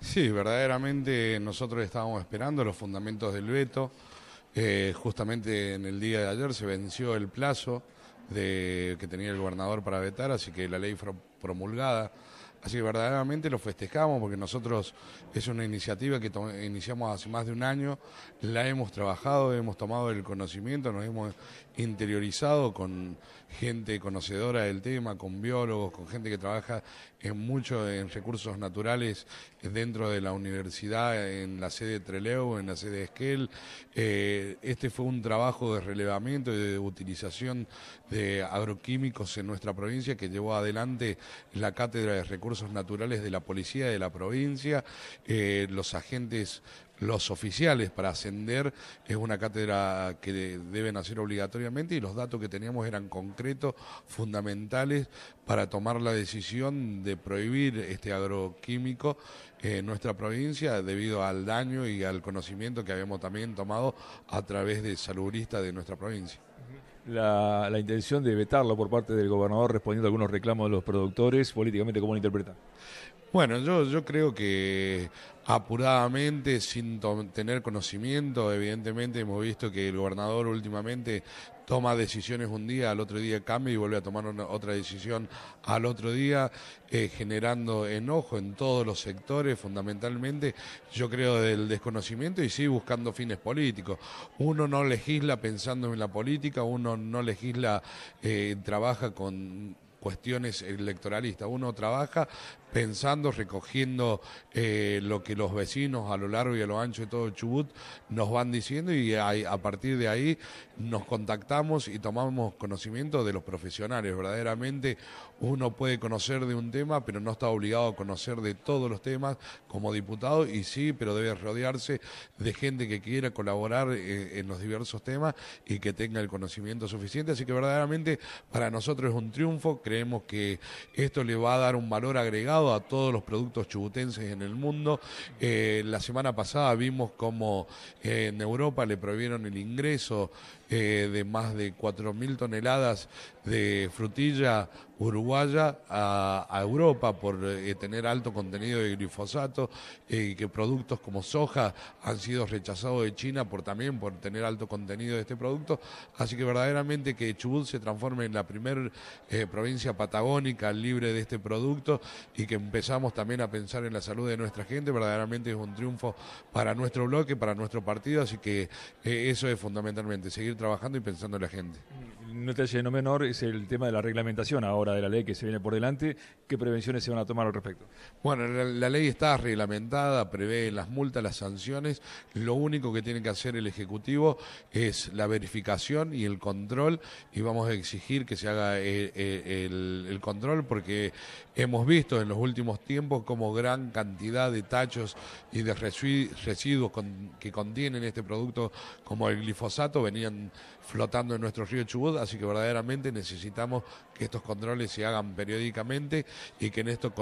Sí, verdaderamente nosotros estábamos esperando los fundamentos del veto. Eh, justamente en el día de ayer se venció el plazo de, que tenía el gobernador para vetar, así que la ley fue promulgada Así que verdaderamente lo festejamos porque nosotros es una iniciativa que iniciamos hace más de un año, la hemos trabajado, hemos tomado el conocimiento, nos hemos interiorizado con gente conocedora del tema, con biólogos, con gente que trabaja en mucho en recursos naturales dentro de la universidad, en la sede de Treleu, en la sede de Esquel. Eh, este fue un trabajo de relevamiento y de utilización de agroquímicos en nuestra provincia que llevó adelante la Cátedra de Recursos naturales de la policía de la provincia, eh, los agentes, los oficiales para ascender, es una cátedra que deben hacer obligatoriamente y los datos que teníamos eran concretos, fundamentales para tomar la decisión de prohibir este agroquímico en nuestra provincia debido al daño y al conocimiento que habíamos también tomado a través de saludistas de nuestra provincia la, intención de vetarlo por parte del gobernador respondiendo a algunos reclamos de los productores, políticamente, ¿cómo lo interpreta? Bueno, yo, yo creo que apuradamente, sin tener conocimiento, evidentemente hemos visto que el gobernador últimamente toma decisiones un día, al otro día cambia y vuelve a tomar otra decisión al otro día, eh, generando enojo en todos los sectores, fundamentalmente, yo creo, del desconocimiento y sí buscando fines políticos. Uno no legisla pensando en la política, uno no legisla, eh, trabaja con cuestiones electoralistas. Uno trabaja pensando, recogiendo eh, lo que los vecinos a lo largo y a lo ancho de todo Chubut nos van diciendo y a, a partir de ahí nos contactamos y tomamos conocimiento de los profesionales. Verdaderamente uno puede conocer de un tema, pero no está obligado a conocer de todos los temas como diputado y sí, pero debe rodearse de gente que quiera colaborar eh, en los diversos temas y que tenga el conocimiento suficiente. Así que verdaderamente para nosotros es un triunfo. Creemos que esto le va a dar un valor agregado a todos los productos chubutenses en el mundo. Eh, la semana pasada vimos cómo eh, en Europa le prohibieron el ingreso eh, de más de 4.000 toneladas de frutilla uruguaya a, Europa por tener alto contenido de glifosato y que productos como soja han sido rechazados de China por también por tener alto contenido de este producto así que verdaderamente que Chubut se transforme en la primera provincia patagónica libre de este producto y que empezamos también a pensar en la salud de nuestra gente, verdaderamente es un triunfo para nuestro bloque, para nuestro partido, así que eh, eso es fundamentalmente, seguir trabajando y pensando en la gente. No te detalle no menor es el tema de la reglamentación ahora de la ley que se viene por delante. ¿Qué prevenciones se van a tomar al respecto? Bueno, la, ley está reglamentada, prevé las multas, las sanciones. Lo único que tiene que hacer el Ejecutivo es la verificación y el control y vamos a exigir que se haga eh, eh, el, control porque hemos visto en los últimos tiempos como gran cantidad de tachos y de residuos que contienen este producto como el glifosato venían flotando en nuestro río Chubut así que verdaderamente necesitamos que estos controles se hagan periódicamente y que eh, en esto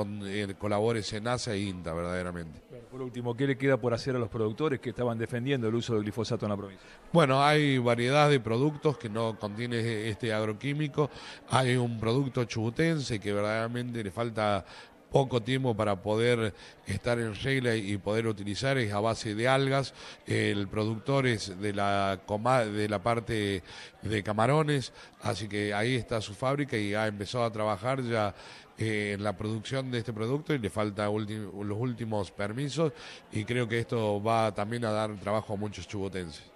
colabore SENASA e INTA, verdaderamente. por último, ¿qué le queda por hacer a los productores que estaban defendiendo el uso del glifosato en la provincia? Bueno, hay variedad de productos que no contiene este agroquímico, hay un producto chubutense que verdaderamente le falta poco tiempo para poder estar en regla y poder utilizar, es a base de algas, el productor es de la, de la parte de camarones, así que ahí está su fábrica y ha empezado a trabajar ya eh, en la producción de este producto y le falta los últimos permisos y creo que esto va también a dar trabajo a muchos chubotenses.